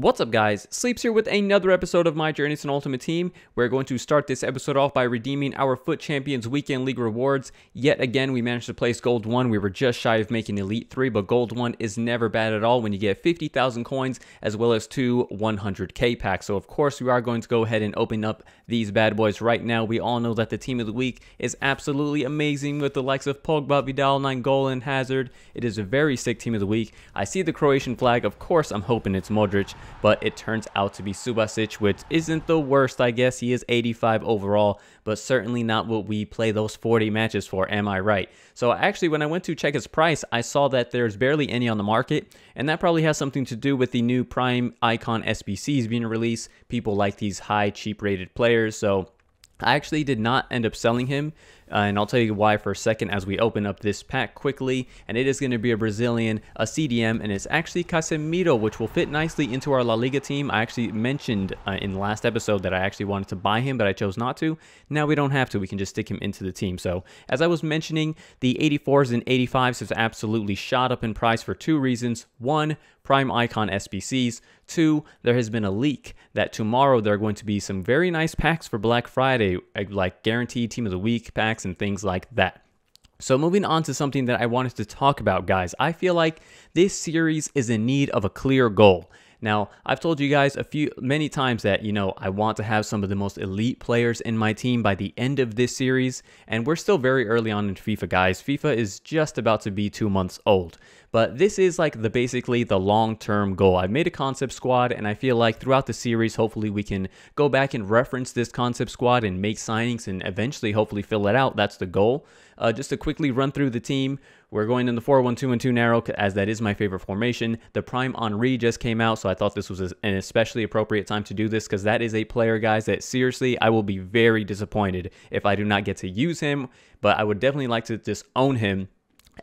What's up guys, Sleeps here with another episode of My Journeys in Ultimate Team. We're going to start this episode off by redeeming our Foot Champions Weekend League rewards. Yet again, we managed to place Gold 1. We were just shy of making Elite 3, but Gold 1 is never bad at all when you get 50,000 coins as well as two 100k packs. So of course, we are going to go ahead and open up these bad boys right now. We all know that the Team of the Week is absolutely amazing with the likes of Pogba, Vidal, and Hazard. It is a very sick Team of the Week. I see the Croatian flag. Of course, I'm hoping it's Modric but it turns out to be Subasic, which isn't the worst, I guess. He is 85 overall, but certainly not what we play those 40 matches for, am I right? So actually, when I went to check his price, I saw that there's barely any on the market, and that probably has something to do with the new Prime Icon SBCs being released. People like these high, cheap rated players, so I actually did not end up selling him uh, and I'll tell you why for a second as we open up this pack quickly. And it is going to be a Brazilian, a CDM, and it's actually Casemiro, which will fit nicely into our La Liga team. I actually mentioned uh, in the last episode that I actually wanted to buy him, but I chose not to. Now we don't have to. We can just stick him into the team. So as I was mentioning, the 84s and 85s has absolutely shot up in price for two reasons. One, Prime Icon SBCs. Two, there has been a leak that tomorrow there are going to be some very nice packs for Black Friday, like guaranteed Team of the Week packs and things like that. So moving on to something that I wanted to talk about, guys. I feel like this series is in need of a clear goal. Now, I've told you guys a few many times that, you know, I want to have some of the most elite players in my team by the end of this series, and we're still very early on in FIFA, guys. FIFA is just about to be 2 months old. But this is like the basically the long-term goal. I've made a concept squad and I feel like throughout the series, hopefully we can go back and reference this concept squad and make signings and eventually hopefully fill it out. That's the goal. Uh, just to quickly run through the team, we're going in the 4-1-2 2 narrow as that is my favorite formation. The Prime Henri just came out, so I thought this was an especially appropriate time to do this because that is a player, guys, that seriously I will be very disappointed if I do not get to use him, but I would definitely like to disown him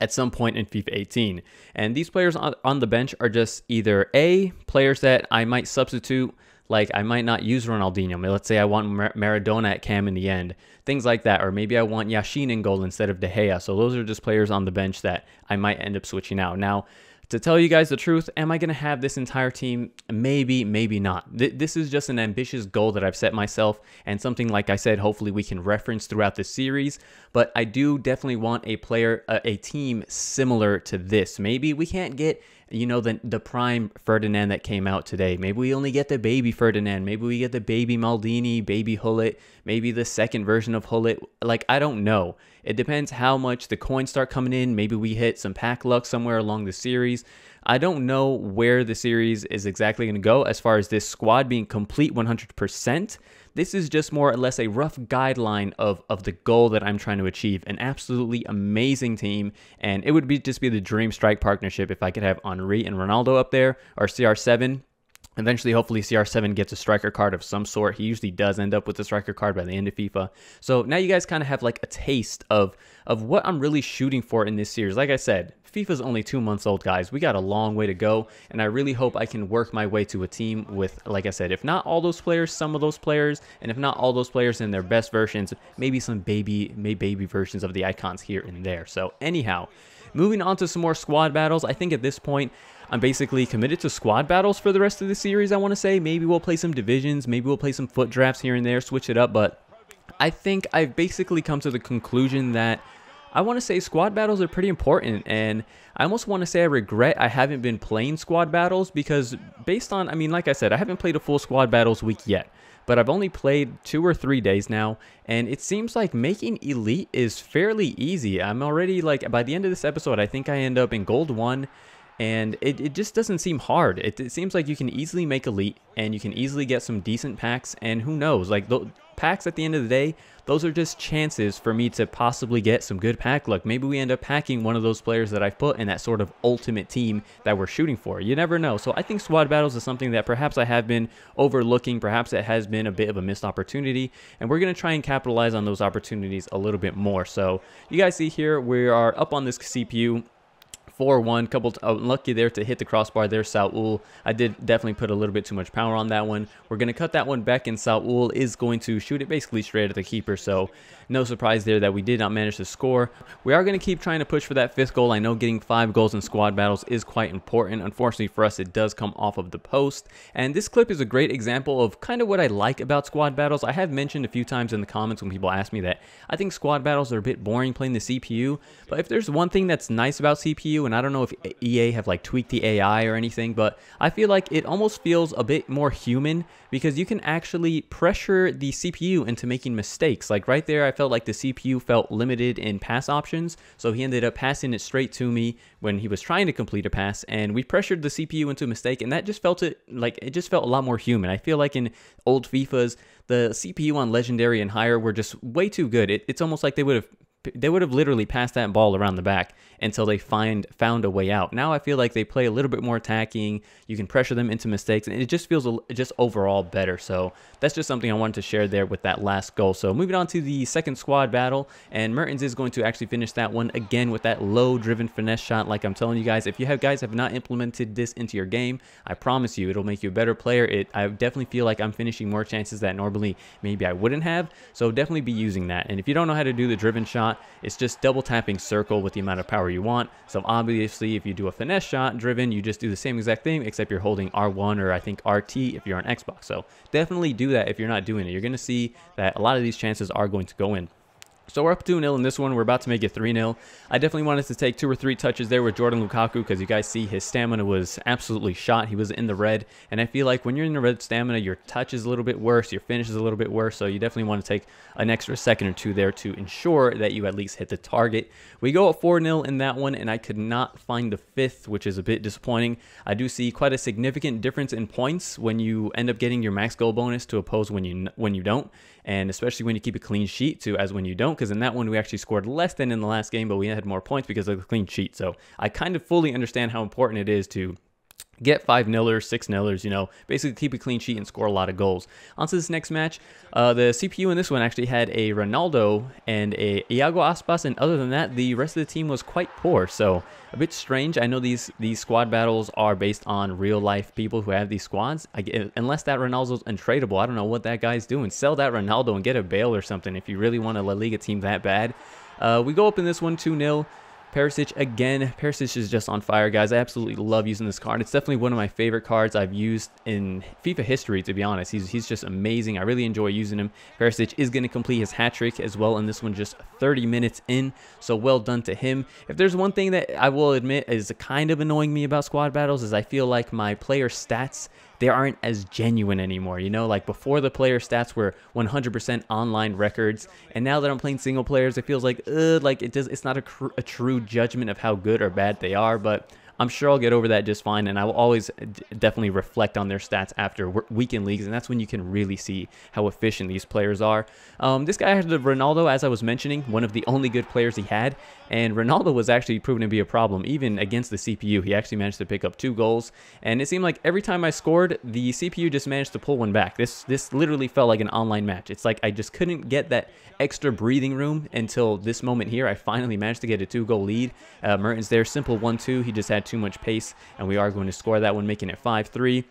at some point in FIFA 18. And these players on, the bench are just either A, players that I might substitute, like I might not use Ronaldinho. Let's say I want Mar Maradona at cam in the end, things like that. Or maybe I want Yashin in goal instead of De Gea. So those are just players on the bench that I might end up switching out. Now, to tell you guys the truth, am I going to have this entire team? Maybe, maybe not. Th this is just an ambitious goal that I've set myself and something, like I said, hopefully we can reference throughout the series. But I do definitely want a player, a, a team similar to this. Maybe we can't get you know, the, the prime Ferdinand that came out today. Maybe we only get the baby Ferdinand. Maybe we get the baby Maldini, baby Hullet, maybe the second version of Hullet. Like, I don't know. It depends how much the coins start coming in. Maybe we hit some pack luck somewhere along the series. I don't know where the series is exactly going to go as far as this squad being complete 100%. This is just more or less a rough guideline of, of the goal that I'm trying to achieve. An absolutely amazing team, and it would be just be the dream strike partnership if I could have Henri and Ronaldo up there, or CR7. Eventually, hopefully, CR7 gets a striker card of some sort. He usually does end up with a striker card by the end of FIFA. So now you guys kind of have like a taste of of what I'm really shooting for in this series. Like I said, FIFA's only two months old, guys. We got a long way to go, and I really hope I can work my way to a team with, like I said, if not all those players, some of those players, and if not all those players in their best versions, maybe some baby, maybe baby versions of the icons here and there. So anyhow, moving on to some more squad battles. I think at this point, I'm basically committed to squad battles for the rest of the series, I want to say. Maybe we'll play some divisions, maybe we'll play some foot drafts here and there, switch it up, but I think I've basically come to the conclusion that I want to say squad battles are pretty important, and I almost want to say I regret I haven't been playing squad battles because based on, I mean, like I said, I haven't played a full squad battles week yet, but I've only played two or three days now, and it seems like making elite is fairly easy. I'm already like, by the end of this episode, I think I end up in gold one, and it, it just doesn't seem hard. It, it, seems like you can easily make elite and you can easily get some decent packs and who knows, like the, Packs at the end of the day, those are just chances for me to possibly get some good pack luck. Maybe we end up packing one of those players that I've put in that sort of ultimate team that we're shooting for. You never know. So I think squad battles is something that perhaps I have been overlooking. Perhaps it has been a bit of a missed opportunity. And we're going to try and capitalize on those opportunities a little bit more. So you guys see here, we are up on this CPU 4-1. Couple unlucky there to hit the crossbar there, Saul. I did definitely put a little bit too much power on that one. We're going to cut that one back, and Saul is going to shoot it basically straight at the keeper. So no surprise there that we did not manage to score. We are going to keep trying to push for that fifth goal. I know getting five goals in squad battles is quite important. Unfortunately for us, it does come off of the post. And this clip is a great example of kind of what I like about squad battles. I have mentioned a few times in the comments when people ask me that I think squad battles are a bit boring playing the CPU. But if there's one thing that's nice about CPU and I don't know if EA have like tweaked the AI or anything, but I feel like it almost feels a bit more human because you can actually pressure the CPU into making mistakes. Like right there, I felt like the CPU felt limited in pass options, so he ended up passing it straight to me when he was trying to complete a pass, and we pressured the CPU into a mistake, and that just felt it like it just felt a lot more human. I feel like in old FIFA's, the CPU on Legendary and higher were just way too good. It, it's almost like they would have they would have literally passed that ball around the back until they find found a way out. Now I feel like they play a little bit more attacking. You can pressure them into mistakes, and it just feels just overall better. So that's just something I wanted to share there with that last goal. So moving on to the second squad battle, and Mertens is going to actually finish that one again with that low-driven finesse shot. Like I'm telling you guys, if you have guys have not implemented this into your game, I promise you it'll make you a better player. It I definitely feel like I'm finishing more chances that normally maybe I wouldn't have. So definitely be using that. And if you don't know how to do the driven shot shot, it's just double tapping circle with the amount of power you want. So obviously if you do a finesse shot driven, you just do the same exact thing, except you're holding R1 or I think RT if you're on Xbox. So definitely do that if you're not doing it. You're going to see that a lot of these chances are going to go in. So we're up 2-0 in this one. We're about to make it 3-0. I definitely wanted to take two or three touches there with Jordan Lukaku because you guys see his stamina was absolutely shot. He was in the red. And I feel like when you're in the red stamina, your touch is a little bit worse. Your finish is a little bit worse. So you definitely want to take an extra second or two there to ensure that you at least hit the target. We go up 4-0 in that one, and I could not find the fifth, which is a bit disappointing. I do see quite a significant difference in points when you end up getting your max goal bonus to oppose when you, when you don't, and especially when you keep a clean sheet to as when you don't because in that one we actually scored less than in the last game, but we had more points because of the clean sheet. So I kind of fully understand how important it is to get five nillers, six nillers, you know, basically keep a clean sheet and score a lot of goals. On to this next match. Uh, the CPU in this one actually had a Ronaldo and a Iago Aspas, and other than that, the rest of the team was quite poor, so a bit strange. I know these, these squad battles are based on real-life people who have these squads, I, unless that Ronaldo's untradeable. I don't know what that guy's doing. Sell that Ronaldo and get a bail or something if you really want a La Liga team that bad. Uh, we go up in this one 2-0. Perisic again. Perisic is just on fire, guys. I absolutely love using this card. It's definitely one of my favorite cards I've used in FIFA history, to be honest. He's, he's just amazing. I really enjoy using him. Perisic is going to complete his hat trick as well in this one just 30 minutes in. So well done to him. If there's one thing that I will admit is kind of annoying me about squad battles is I feel like my player stats they aren't as genuine anymore. You know, like before the player stats were 100% online records, and now that I'm playing single players, it feels like, ugh, like it does. It's not a, cr- a true judgment of how good or bad they are, but I'm sure I'll get over that just fine. And I will always definitely reflect on their stats after weekend leagues. And that's when you can really see how efficient these players are. Um, this guy had the Ronaldo, as I was mentioning, one of the only good players he had. And Ronaldo was actually proven to be a problem, even against the CPU. He actually managed to pick up two goals. And it seemed like every time I scored, the CPU just managed to pull one back. This, this literally felt like an online match. It's like I just couldn't get that extra breathing room until this moment here. I finally managed to get a two-goal lead. Uh, Mertens there, simple 1-2. He just had too much pace, and we are going to score that one, making it 5-3.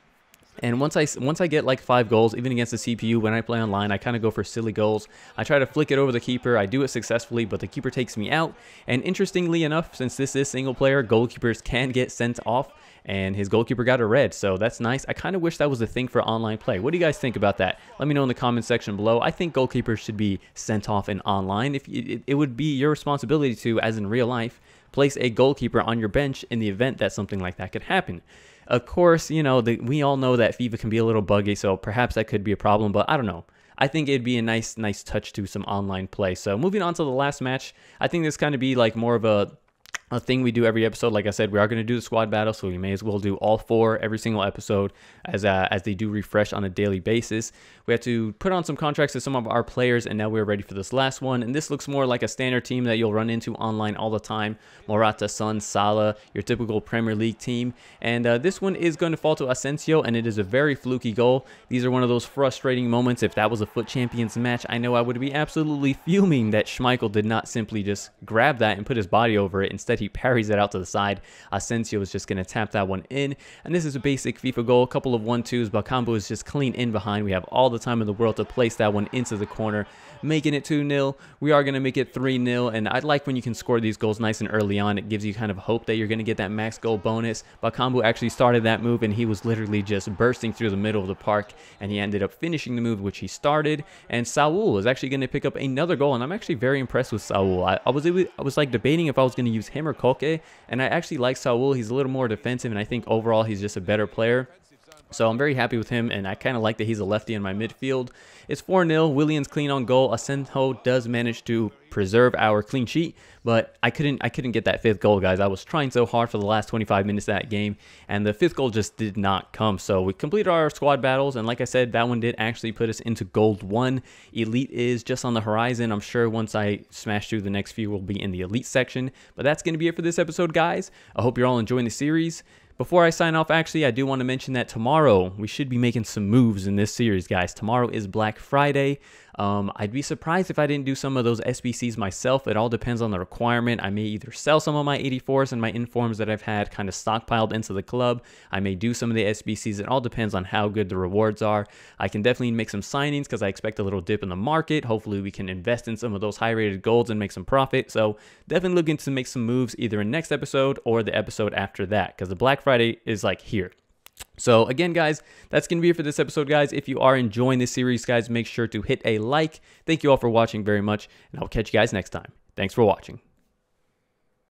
And once I once I get like five goals, even against the CPU, when I play online, I kind of go for silly goals. I try to flick it over the keeper. I do it successfully, but the keeper takes me out. And interestingly enough, since this is single player, goalkeepers can get sent off. And his goalkeeper got a red, so that's nice. I kind of wish that was a thing for online play. What do you guys think about that? Let me know in the comment section below. I think goalkeepers should be sent off in online. If it, it would be your responsibility to, as in real life, place a goalkeeper on your bench in the event that something like that could happen. Of course, you know, the, we all know that FIFA can be a little buggy, so perhaps that could be a problem, but I don't know. I think it'd be a nice, nice touch to some online play. So moving on to the last match, I think this kind of be like more of a a thing we do every episode. Like I said, we are going to do the squad battle, so we may as well do all four every single episode as uh, as they do refresh on a daily basis. We have to put on some contracts to some of our players, and now we're ready for this last one. And this looks more like a standard team that you'll run into online all the time. Morata, Son, Salah, your typical Premier League team. And uh, this one is going to fall to Asensio, and it is a very fluky goal. These are one of those frustrating moments. If that was a Foot Champions match, I know I would be absolutely fuming that Schmeichel did not simply just grab that and put his body over it. Instead, Instead, he parries it out to the side. Asensio is just going to tap that one in. And this is a basic FIFA goal. A couple of 1-2s, is just clean in behind. We have all the time in the world to place that one into the corner, making it 2-0. We are going to make it 3-0, and I like when you can score these goals nice and early on. It gives you kind of hope that you're going to get that max goal bonus. Bakambu actually started that move, and he was literally just bursting through the middle of the park, and he ended up finishing the move, which he started. And Saul is actually going to pick up another goal, and I'm actually very impressed with Saul. I, I was I was like debating if I was going to use him him or Koke. And I actually like Saul. He's a little more defensive, and I think overall he's just a better player. So I'm very happy with him, and I kind of like that he's a lefty in my midfield. It's 4-0, Williams clean on goal. Asento does manage to preserve our clean sheet, but I couldn't I couldn't get that fifth goal, guys. I was trying so hard for the last 25 minutes of that game, and the fifth goal just did not come. So we completed our squad battles, and like I said, that one did actually put us into gold one. Elite is just on the horizon. I'm sure once I smash through the next few, we'll be in the elite section. But that's going to be it for this episode, guys. I hope you're all enjoying the series. Before I sign off, actually, I do want to mention that tomorrow we should be making some moves in this series, guys. Tomorrow is Black Friday. Um, I'd be surprised if I didn't do some of those SBCs myself. It all depends on the requirement. I may either sell some of my 84s and my informs that I've had kind of stockpiled into the club. I may do some of the SBCs. It all depends on how good the rewards are. I can definitely make some signings because I expect a little dip in the market. Hopefully we can invest in some of those high rated golds and make some profit. So definitely looking to make some moves either in next episode or the episode after that because the Black Friday is like here. So again, guys, that's going to be it for this episode, guys. If you are enjoying this series, guys, make sure to hit a like. Thank you all for watching very much, and I'll catch you guys next time. Thanks for watching.